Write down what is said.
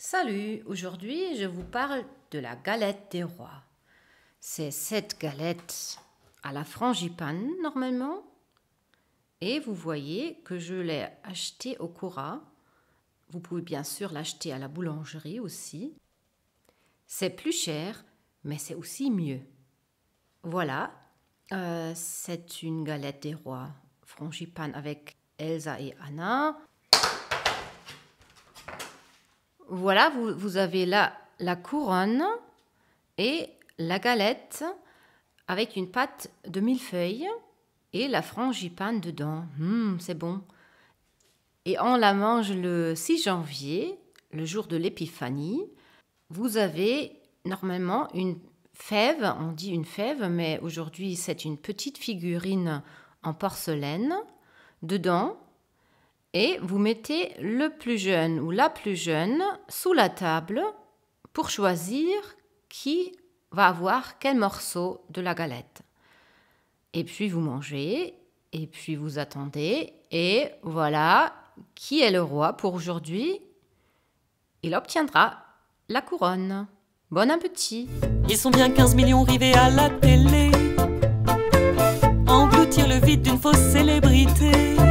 Salut, aujourd'hui je vous parle de la galette des rois. C'est cette galette à la frangipane normalement. Et vous voyez que je l'ai achetée au Cora. Vous pouvez bien sûr l'acheter à la boulangerie aussi. C'est plus cher, mais c'est aussi mieux. Voilà, euh, c'est une galette des rois frangipane avec Elsa et Anna. Voilà, vous, avez là la couronne et la galette avec une pâte de mille-feuilles et la frangipane dedans. Hum, c'est bon. Et on la mange le 6 janvier, le jour de l'épiphanie. Vous avez normalement une fève, on dit une fève, mais aujourd'hui c'est une petite figurine en porcelaine. Dedans, et vous mettez le plus jeune ou la plus jeune sous la table pour choisir qui va avoir quel morceau de la galette. Et puis vous mangez, et puis vous attendez, et voilà, qui est le roi pour aujourd'hui Il obtiendra la couronne. Bon appétit Ils sont bien 15 millions rivés à la télé Engloutir le vide d'une fausse célébrité